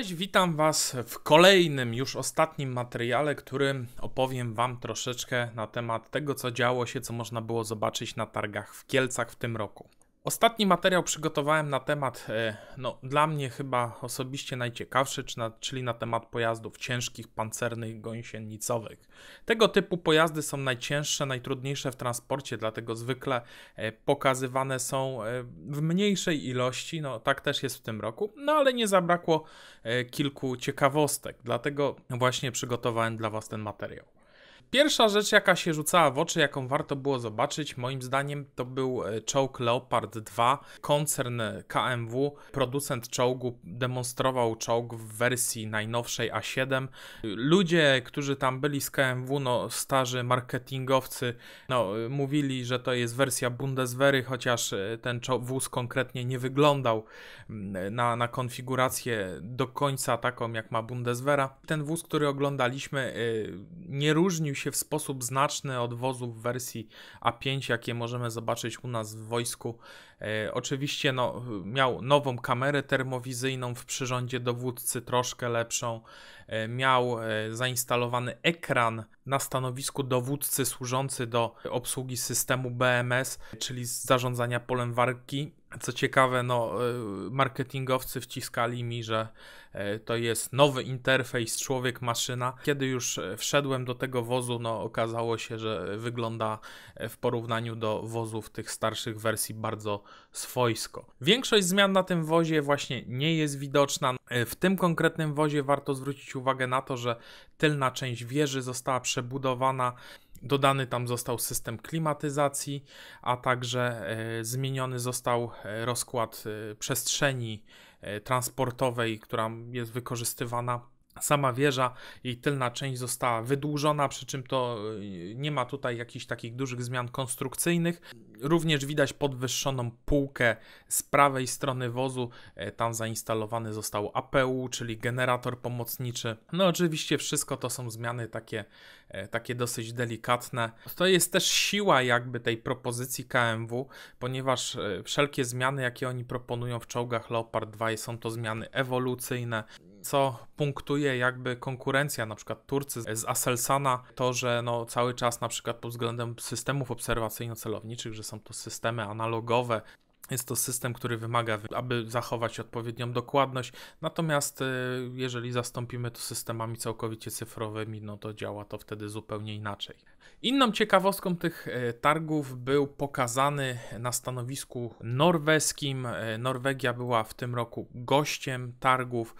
Cześć, witam Was w kolejnym, już ostatnim materiale, którym opowiem Wam troszeczkę na temat tego, co działo się, co można było zobaczyć na targach w Kielcach w tym roku. Ostatni materiał przygotowałem na temat, e, no, dla mnie chyba osobiście najciekawszy, czyli na temat pojazdów ciężkich, pancernych, gąsienicowych. Tego typu pojazdy są najcięższe, najtrudniejsze w transporcie, dlatego zwykle e, pokazywane są e, w mniejszej ilości, no tak też jest w tym roku, no ale nie zabrakło kilku ciekawostek, dlatego właśnie przygotowałem dla Was ten materiał. Pierwsza rzecz, jaka się rzucała w oczy, jaką warto było zobaczyć, moim zdaniem, to był e, czołg Leopard 2. Koncern e, KMW, producent czołgu, demonstrował czołg w wersji najnowszej A7. Ludzie, którzy tam byli z KMW, no starzy marketingowcy, no e, mówili, że to jest wersja Bundeswehry, chociaż ten wóz konkretnie nie wyglądał na, na konfigurację do końca taką, jak ma Bundeswehra. Ten wóz, który oglądaliśmy, nie różnił się się w sposób znaczny od wozu w wersji A5, jakie możemy zobaczyć u nas w wojsku. E, oczywiście no, miał nową kamerę termowizyjną w przyrządzie dowódcy, troszkę lepszą. E, miał e, zainstalowany ekran na stanowisku dowódcy służący do obsługi systemu BMS, czyli zarządzania polem walki co ciekawe, no, e, marketingowcy wciskali mi, że e, to jest nowy interfejs człowiek-maszyna. Kiedy już e, wszedłem do tego wozu, no, okazało się, że wygląda w porównaniu do wozów tych starszych wersji bardzo swojsko. Większość zmian na tym wozie właśnie nie jest widoczna. W tym konkretnym wozie warto zwrócić uwagę na to, że tylna część wieży została przebudowana Dodany tam został system klimatyzacji, a także e, zmieniony został e, rozkład e, przestrzeni transportowej, która jest wykorzystywana Sama wieża i tylna część została wydłużona, przy czym to y, nie ma tutaj jakichś takich dużych zmian konstrukcyjnych. Również widać podwyższoną półkę z prawej strony wozu. E, tam zainstalowany został APU, czyli generator pomocniczy. No oczywiście wszystko to są zmiany takie, e, takie dosyć delikatne. To jest też siła jakby tej propozycji KMW, ponieważ e, wszelkie zmiany, jakie oni proponują w czołgach Leopard 2 są to zmiany ewolucyjne co punktuje jakby konkurencja na przykład Turcy z Aselsana, to, że no cały czas na przykład pod względem systemów obserwacyjno-celowniczych, że są to systemy analogowe, jest to system, który wymaga, aby zachować odpowiednią dokładność. Natomiast e, jeżeli zastąpimy to systemami całkowicie cyfrowymi, no to działa to wtedy zupełnie inaczej. Inną ciekawostką tych e, targów był pokazany na stanowisku norweskim. E, Norwegia była w tym roku gościem targów,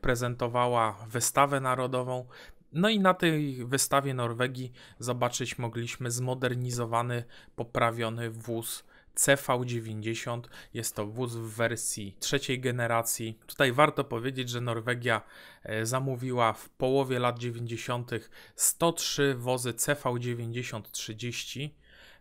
prezentowała wystawę narodową. No i na tej wystawie Norwegii zobaczyć mogliśmy zmodernizowany, poprawiony wóz CV90. Jest to wóz w wersji trzeciej generacji. Tutaj warto powiedzieć, że Norwegia e, zamówiła w połowie lat 90. 103 wozy CV90-30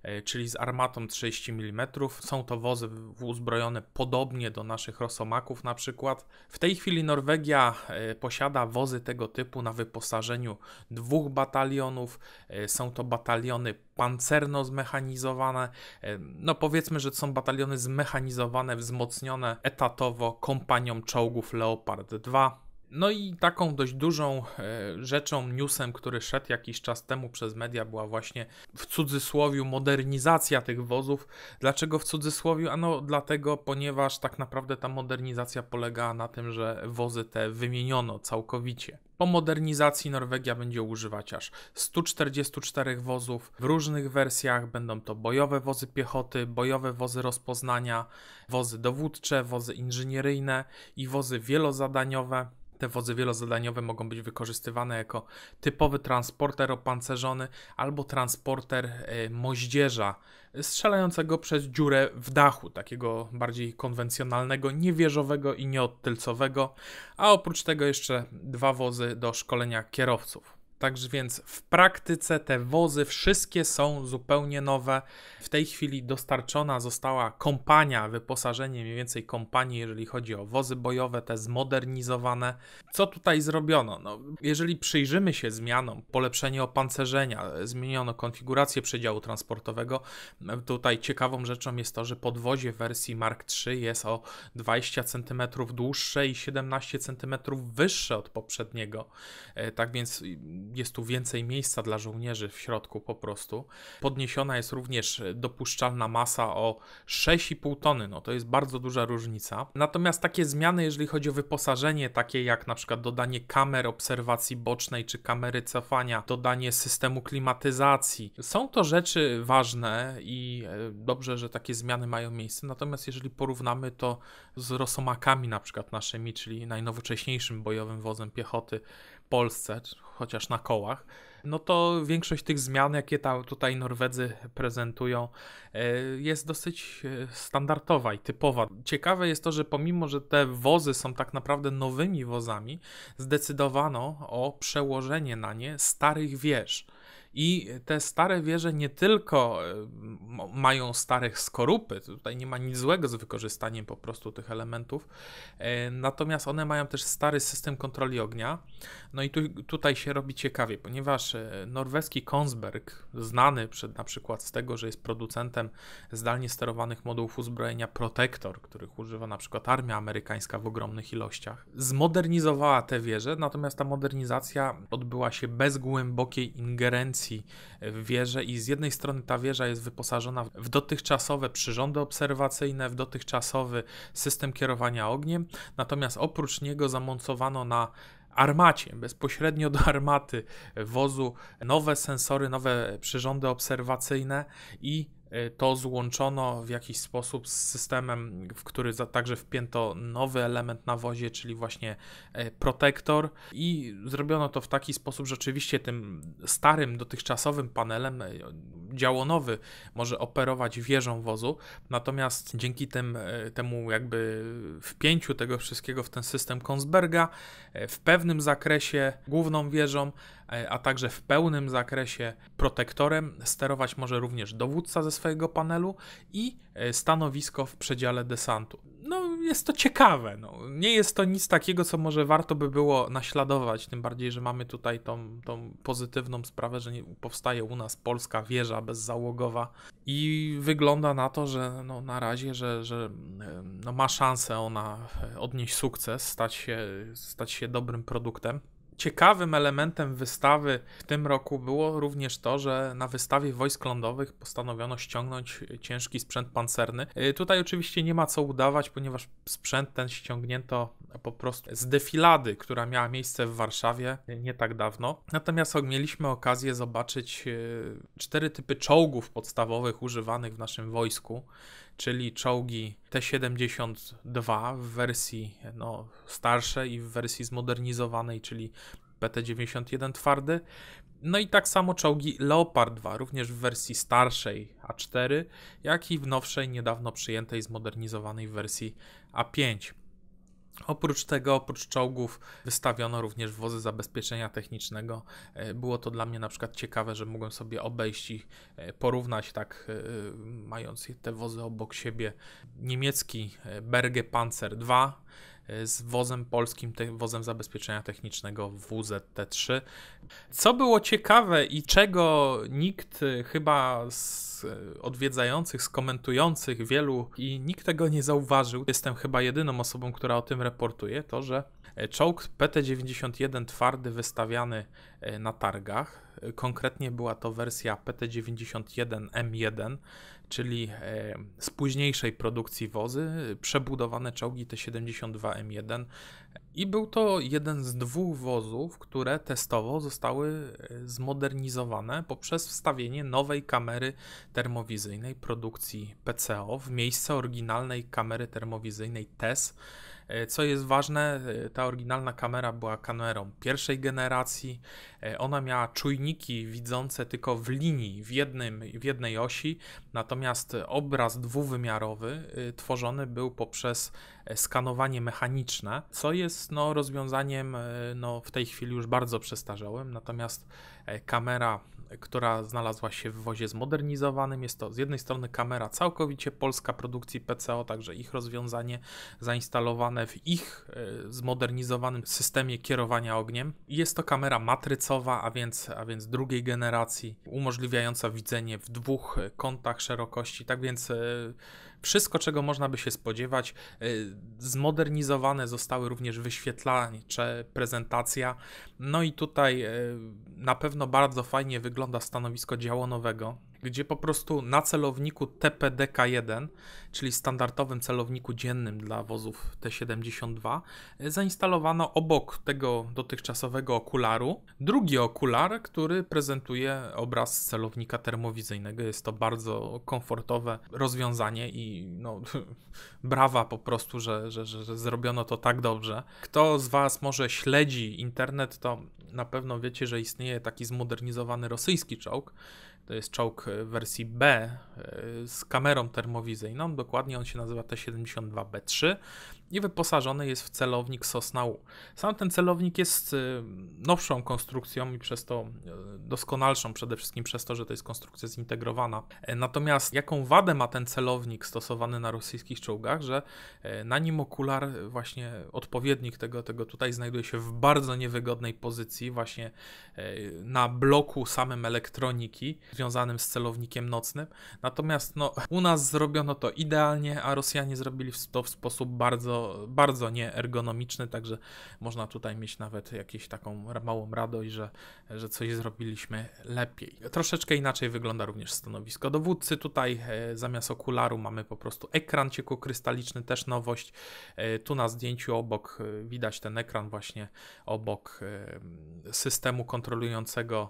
E, czyli z armatą 30 mm. Są to wozy uzbrojone podobnie do naszych Rosomaków na przykład. W tej chwili Norwegia e, posiada wozy tego typu na wyposażeniu dwóch batalionów. E, są to bataliony pancerno zmechanizowane. No powiedzmy, że to są bataliony zmechanizowane, wzmocnione etatowo kompanią czołgów Leopard 2. No i taką dość dużą e, rzeczą, newsem, który szedł jakiś czas temu przez media, była właśnie w cudzysłowie modernizacja tych wozów. Dlaczego w cudzysłowie? Ano dlatego, ponieważ tak naprawdę ta modernizacja polega na tym, że wozy te wymieniono całkowicie. Po modernizacji Norwegia będzie używać aż 144 wozów w różnych wersjach. Będą to bojowe wozy piechoty, bojowe wozy rozpoznania, wozy dowódcze, wozy inżynieryjne i wozy wielozadaniowe. Te wozy wielozadaniowe mogą być wykorzystywane jako typowy transporter opancerzony albo transporter e, moździerza strzelającego przez dziurę w dachu, takiego bardziej konwencjonalnego, niewieżowego i nieodtylcowego, a oprócz tego jeszcze dwa wozy do szkolenia kierowców. Także więc w praktyce te wozy wszystkie są zupełnie nowe. W tej chwili dostarczona została kompania, wyposażenie mniej więcej kompanii, jeżeli chodzi o wozy bojowe, te zmodernizowane. Co tutaj zrobiono? No, jeżeli przyjrzymy się zmianom, polepszenie opancerzenia, zmieniono konfigurację przedziału transportowego. Tutaj ciekawą rzeczą jest to, że podwozie wersji Mark III jest o 20 cm dłuższe i 17 cm wyższe od poprzedniego. E, tak więc jest tu więcej miejsca dla żołnierzy w środku po prostu. Podniesiona jest również dopuszczalna masa o 6,5 tony, no to jest bardzo duża różnica. Natomiast takie zmiany, jeżeli chodzi o wyposażenie, takie jak na przykład dodanie kamer obserwacji bocznej czy kamery cofania, dodanie systemu klimatyzacji, są to rzeczy ważne i e, dobrze, że takie zmiany mają miejsce. Natomiast jeżeli porównamy to z Rosomakami na przykład naszymi, czyli najnowocześniejszym bojowym wozem piechoty, Polsce, chociaż na kołach, no to większość tych zmian, jakie tam tutaj Norwedzy prezentują, e, jest dosyć e, standardowa i typowa. Ciekawe jest to, że pomimo, że te wozy są tak naprawdę nowymi wozami, zdecydowano o przełożenie na nie starych wież. I te stare wieże nie tylko mają starych skorupy, tutaj nie ma nic złego z wykorzystaniem po prostu tych elementów, e, natomiast one mają też stary system kontroli ognia. No i tu, tutaj się robi ciekawie, ponieważ e, norweski Konsberg, znany przed, na przykład z tego, że jest producentem zdalnie sterowanych modułów uzbrojenia Protector, których używa na przykład armia amerykańska w ogromnych ilościach, zmodernizowała te wieże, natomiast ta modernizacja odbyła się bez głębokiej ingerencji wierze w i z jednej strony ta wieża jest wyposażona w dotychczasowe przyrządy obserwacyjne, w dotychczasowy system kierowania ogniem, natomiast oprócz niego zamontowano na armacie, bezpośrednio do armaty wozu nowe sensory, nowe przyrządy obserwacyjne i to złączono w jakiś sposób z systemem, w który także wpięto nowy element na wozie, czyli właśnie e, protektor i zrobiono to w taki sposób, że oczywiście tym starym, dotychczasowym panelem e, działonowy może operować wieżą wozu, natomiast dzięki tym, e, temu jakby wpięciu tego wszystkiego w ten system Konsberga w pewnym zakresie główną wieżą E, a także w pełnym zakresie protektorem sterować może również dowódca ze swojego panelu i e, stanowisko w przedziale desantu. No, jest to ciekawe. No. Nie jest to nic takiego, co może warto by było naśladować, tym bardziej, że mamy tutaj tą, tą pozytywną sprawę, że nie, powstaje u nas polska wieża bezzałogowa i wygląda na to, że no, na razie, że, że e, no, ma szansę ona odnieść sukces, stać się, stać się dobrym produktem. Ciekawym elementem wystawy w tym roku było również to, że na wystawie wojsk lądowych postanowiono ściągnąć ciężki sprzęt pancerny. Y, tutaj oczywiście nie ma co udawać, ponieważ sprzęt ten ściągnięto po prostu z defilady, która miała miejsce w Warszawie nie tak dawno. Natomiast mieliśmy okazję zobaczyć y, cztery typy czołgów podstawowych używanych w naszym wojsku czyli czołgi T-72 w wersji no, starszej i w wersji zmodernizowanej, czyli PT-91 twardy. No i tak samo czołgi Leopard 2, również w wersji starszej A4, jak i w nowszej, niedawno przyjętej, zmodernizowanej wersji A5. Oprócz tego, oprócz czołgów, wystawiono również wozy zabezpieczenia technicznego. E, było to dla mnie na przykład ciekawe, że mogłem sobie obejść i e, porównać, tak e, mając te wozy obok siebie, niemiecki Berge Panzer II E, z wozem polskim, te, wozem zabezpieczenia technicznego WZT3. Co było ciekawe i czego nikt e, chyba z e, odwiedzających, skomentujących wielu i nikt tego nie zauważył, jestem chyba jedyną osobą, która o tym reportuje, to że czołg PT-91 twardy wystawiany na targach, konkretnie była to wersja PT-91M1, czyli e, z późniejszej produkcji wozy, przebudowane czołgi T-72M1 i był to jeden z dwóch wozów, które testowo zostały e, zmodernizowane poprzez wstawienie nowej kamery termowizyjnej produkcji PCO w miejsce oryginalnej kamery termowizyjnej TES E, co jest ważne, e, ta oryginalna kamera była kamerą pierwszej generacji. E, ona miała czujniki widzące tylko w linii, w, jednym, w jednej osi, natomiast obraz dwuwymiarowy tworzony był poprzez E, skanowanie mechaniczne, co jest no, rozwiązaniem e, no, w tej chwili już bardzo przestarzałym, natomiast e, kamera która znalazła się w wozie zmodernizowanym. Jest to z jednej strony kamera całkowicie polska produkcji PCO, także ich rozwiązanie zainstalowane w ich zmodernizowanym systemie kierowania ogniem. Jest to kamera matrycowa, a więc, a więc drugiej generacji, umożliwiająca widzenie w dwóch kątach szerokości. Tak więc wszystko, czego można by się spodziewać, y, zmodernizowane zostały również wyświetlacze, prezentacja. No i tutaj y, na pewno bardzo fajnie wygląda stanowisko działonowego gdzie po prostu na celowniku TPDK1, czyli standardowym celowniku dziennym dla wozów T72, zainstalowano obok tego dotychczasowego okularu drugi okular, który prezentuje obraz celownika termowizyjnego. Jest to bardzo komfortowe rozwiązanie i no, brawa po prostu, że, że, że, że zrobiono to tak dobrze. Kto z Was może śledzi internet, to na pewno wiecie, że istnieje taki zmodernizowany rosyjski czołg. To jest czołg e, wersji B e, z kamerą termowizyjną. Dokładnie on się nazywa T-72B3 i wyposażony jest w celownik Sosna U. Sam ten celownik jest y, nowszą konstrukcją i przez to y, doskonalszą, przede wszystkim przez to, że to jest konstrukcja zintegrowana. E, natomiast jaką wadę ma ten celownik stosowany na rosyjskich czołgach, że e, na nim okular, e, właśnie odpowiednik tego, tego tutaj znajduje się w bardzo niewygodnej pozycji, właśnie na bloku samym elektroniki związanym z celownikiem nocnym. Natomiast no, u nas zrobiono to idealnie, a Rosjanie zrobili to w sposób bardzo bardzo, nieergonomiczny, także można tutaj mieć nawet jakąś taką małą radość, że, że coś zrobiliśmy lepiej. Troszeczkę inaczej wygląda również stanowisko dowódcy. Tutaj e, zamiast okularu mamy po prostu ekran ciekokrystaliczny, też nowość. E, tu na zdjęciu obok e, widać ten ekran właśnie obok systemu kontrolującego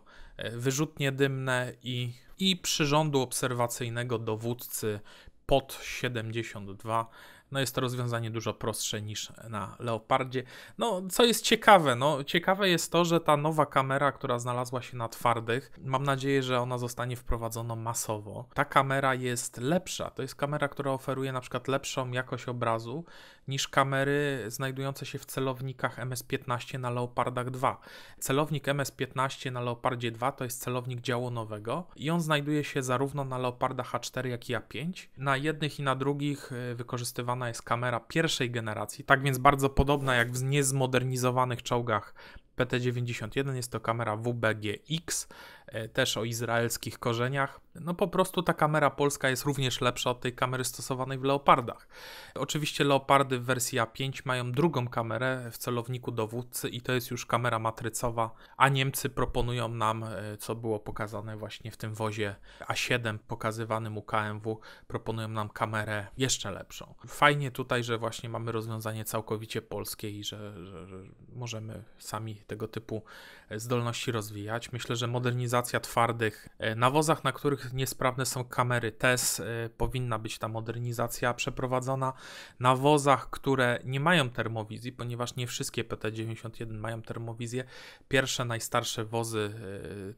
wyrzutnie dymne i, i przyrządu obserwacyjnego dowódcy pod 72 no jest to rozwiązanie dużo prostsze niż na Leopardzie. No, co jest ciekawe, no, ciekawe jest to, że ta nowa kamera, która znalazła się na twardych, mam nadzieję, że ona zostanie wprowadzona masowo. Ta kamera jest lepsza, to jest kamera, która oferuje na przykład lepszą jakość obrazu niż kamery znajdujące się w celownikach MS-15 na Leopardach 2. Celownik MS-15 na Leopardzie 2 to jest celownik działonowego i on znajduje się zarówno na Leopardach A4 jak i A5. Na jednych i na drugich y, wykorzystywana jest kamera pierwszej generacji, tak więc bardzo podobna jak w niezmodernizowanych czołgach PT91 jest to kamera WBGX, e, też o izraelskich korzeniach. No po prostu ta kamera polska jest również lepsza od tej kamery stosowanej w Leopardach. Oczywiście Leopardy w wersji A5 mają drugą kamerę w celowniku dowódcy i to jest już kamera matrycowa, a Niemcy proponują nam, e, co było pokazane właśnie w tym wozie A7 pokazywanym KMW, proponują nam kamerę jeszcze lepszą. Fajnie tutaj, że właśnie mamy rozwiązanie całkowicie polskie i że, że, że możemy sami tego typu e, zdolności rozwijać. Myślę, że modernizacja twardych e, nawozach, na których niesprawne są kamery TES, e, powinna być ta modernizacja przeprowadzona. nawozach, które nie mają termowizji, ponieważ nie wszystkie PT91 mają termowizję, pierwsze najstarsze wozy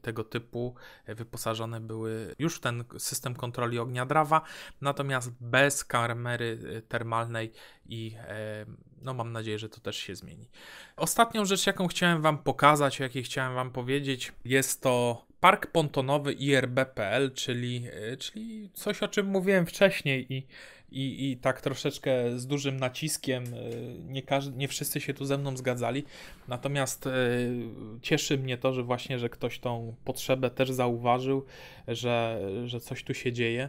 tego typu wyposażone były już w ten system kontroli ognia drawa, natomiast bez kamery termalnej i no mam nadzieję, że to też się zmieni. Ostatnią rzecz, jaką chciałem chciałem Wam pokazać, o chciałem Wam powiedzieć, jest to park pontonowy IRB.pl, czyli, y, czyli coś, o czym mówiłem wcześniej i, i, i tak troszeczkę z dużym naciskiem. Y, nie, każdy, nie wszyscy się tu ze mną zgadzali, natomiast y, cieszy mnie to, że właśnie, że ktoś tą potrzebę też zauważył, że, że coś tu się dzieje.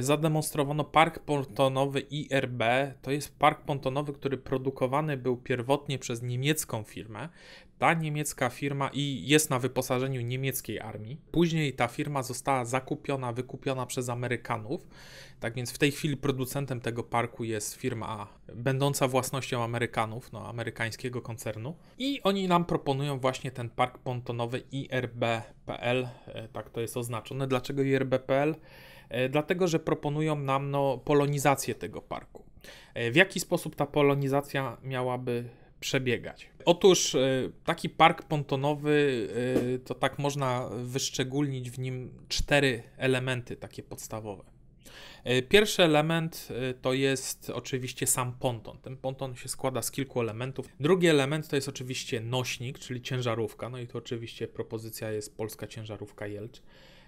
Zademonstrowano park pontonowy IRB. To jest park pontonowy, który produkowany był pierwotnie przez niemiecką firmę ta niemiecka firma i jest na wyposażeniu niemieckiej armii. Później ta firma została zakupiona, wykupiona przez Amerykanów. Tak więc w tej chwili producentem tego parku jest firma będąca własnością Amerykanów, no amerykańskiego koncernu. I oni nam proponują właśnie ten park pontonowy IRB.pl, e, tak to jest oznaczone. Dlaczego IRB.pl? E, dlatego, że proponują nam no, polonizację tego parku. E, w jaki sposób ta polonizacja miałaby przebiegać. Otóż e, taki park pontonowy, e, to tak można wyszczególnić w nim cztery elementy takie podstawowe. E, pierwszy element to jest oczywiście sam ponton. Ten ponton się składa z kilku elementów. Drugi element to jest oczywiście nośnik, czyli ciężarówka. No i to oczywiście propozycja jest polska ciężarówka Jelcz.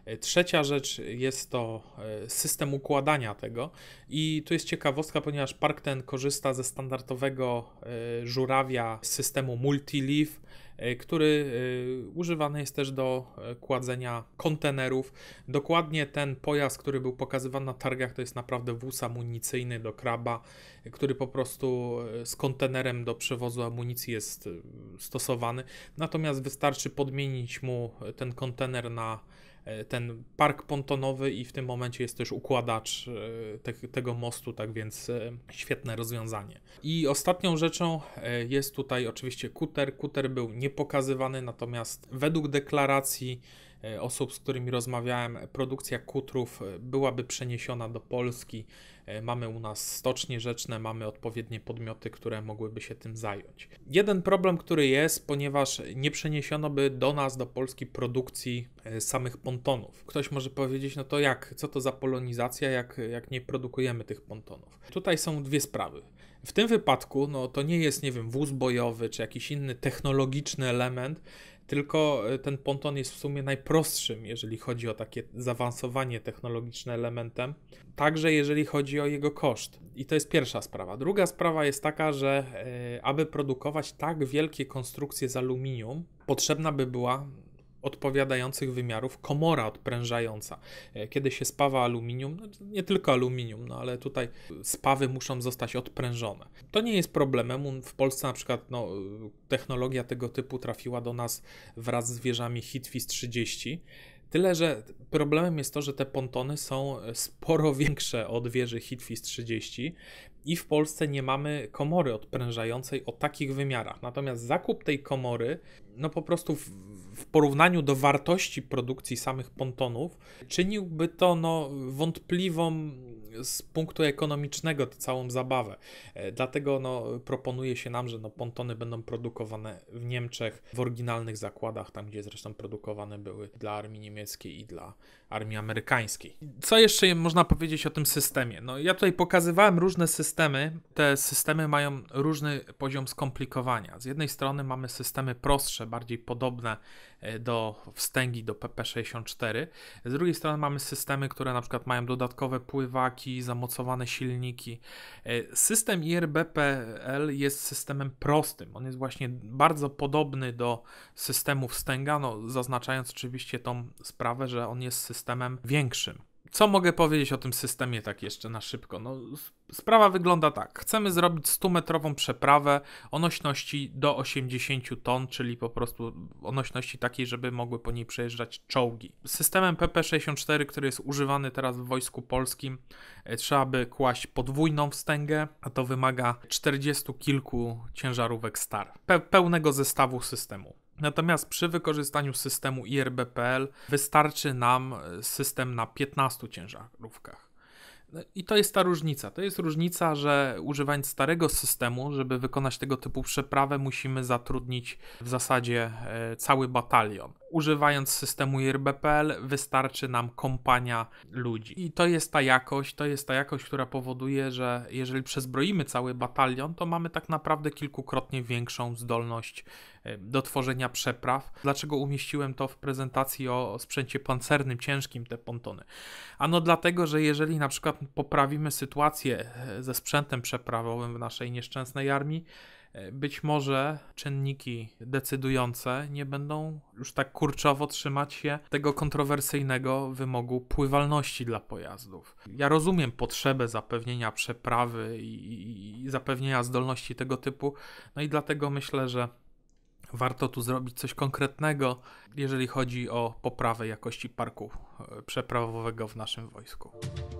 E, trzecia rzecz jest to e, system układania tego i tu jest ciekawostka, ponieważ park ten korzysta ze standardowego e, żurawia systemu multi-leaf, który używany jest też do kładzenia kontenerów. Dokładnie ten pojazd, który był pokazywany na targach, to jest naprawdę wóz amunicyjny do kraba, który po prostu z kontenerem do przewozu amunicji jest stosowany. Natomiast wystarczy podmienić mu ten kontener na E, ten park pontonowy i w tym momencie jest też układacz e, te, tego mostu, tak więc e, świetne rozwiązanie. I ostatnią rzeczą jest tutaj oczywiście kuter. Kuter był niepokazywany, natomiast według deklaracji osób, z którymi rozmawiałem, produkcja kutrów byłaby przeniesiona do Polski E, mamy u nas stocznie rzeczne, mamy odpowiednie podmioty, które mogłyby się tym zająć. Jeden problem, który jest, ponieważ nie przeniesiono by do nas, do Polski produkcji e, samych pontonów. Ktoś może powiedzieć, no to jak, co to za polonizacja, jak, jak nie produkujemy tych pontonów. Tutaj są dwie sprawy. W tym wypadku no, to nie jest, nie wiem, wóz bojowy czy jakiś inny technologiczny element, tylko e, ten ponton jest w sumie najprostszym, jeżeli chodzi o takie zaawansowanie technologiczne elementem, także jeżeli chodzi o jego koszt. I to jest pierwsza sprawa. Druga sprawa jest taka, że e, aby produkować tak wielkie konstrukcje z aluminium, potrzebna by była odpowiadających wymiarów komora odprężająca. E, kiedy się spawa aluminium, no, nie tylko aluminium, no ale tutaj spawy muszą zostać odprężone. To nie jest problemem. W Polsce na przykład no, technologia tego typu trafiła do nas wraz z wieżami Hitwis 30 Tyle, że problemem jest to, że te pontony są e, sporo większe od wieży Hitfist 30 i w Polsce nie mamy komory odprężającej o takich wymiarach. Natomiast zakup tej komory, no po prostu w, w porównaniu do wartości produkcji samych pontonów, czyniłby to no, wątpliwą z punktu ekonomicznego tę całą zabawę. E, dlatego no, proponuje się nam, że no, pontony będą produkowane w Niemczech, w oryginalnych zakładach, tam gdzie zresztą produkowane były dla armii niemieckiej i dla armii amerykańskiej. Co jeszcze można powiedzieć o tym systemie? No, ja tutaj pokazywałem różne systemy. Te systemy mają różny poziom skomplikowania. Z jednej strony mamy systemy prostsze, bardziej podobne E, do wstęgi, do PP64. Z drugiej strony mamy systemy, które na przykład mają dodatkowe pływaki, zamocowane silniki. E, system IRBPL jest systemem prostym. On jest właśnie bardzo podobny do systemu wstęga, no, zaznaczając oczywiście tą sprawę, że on jest systemem większym co mogę powiedzieć o tym systemie tak jeszcze na szybko? No, sprawa wygląda tak. Chcemy zrobić 100-metrową przeprawę o nośności do 80 ton, czyli po prostu o nośności takiej, żeby mogły po niej przejeżdżać czołgi. Systemem PP64, który jest używany teraz w Wojsku Polskim, e, trzeba by kłaść podwójną wstęgę, a to wymaga 40 kilku ciężarówek STAR. Pe pełnego zestawu systemu. Natomiast przy wykorzystaniu systemu IRBPL wystarczy nam e, system na 15 ciężarówkach. No I to jest ta różnica. To jest różnica, że używając starego systemu, żeby wykonać tego typu przeprawę, musimy zatrudnić w zasadzie e, cały batalion używając systemu IRBPL wystarczy nam kompania ludzi. I to jest ta jakość, to jest ta jakość, która powoduje, że jeżeli przezbroimy cały batalion, to mamy tak naprawdę kilkukrotnie większą zdolność e, do tworzenia przepraw. Dlaczego umieściłem to w prezentacji o sprzęcie pancernym ciężkim, te pontony? Ano dlatego, że jeżeli na przykład poprawimy sytuację e, ze sprzętem przeprawowym w naszej nieszczęsnej armii, E, być może czynniki decydujące nie będą już tak kurczowo trzymać się tego kontrowersyjnego wymogu pływalności dla pojazdów. Ja rozumiem potrzebę zapewnienia przeprawy i, i zapewnienia zdolności tego typu, no i dlatego myślę, że warto tu zrobić coś konkretnego, jeżeli chodzi o poprawę jakości parku e, przeprawowego w naszym wojsku.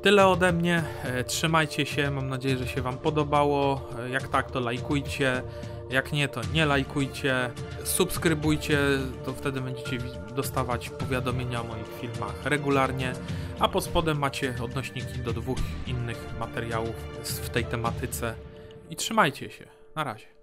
Tyle ode mnie. E, trzymajcie się. Mam nadzieję, że się Wam podobało. E, jak tak, to lajkujcie. Jak nie, to nie lajkujcie. Subskrybujcie, to wtedy będziecie dostawać powiadomienia o moich filmach regularnie. A pod spodem macie odnośniki do dwóch innych materiałów w tej tematyce. I trzymajcie się. Na razie.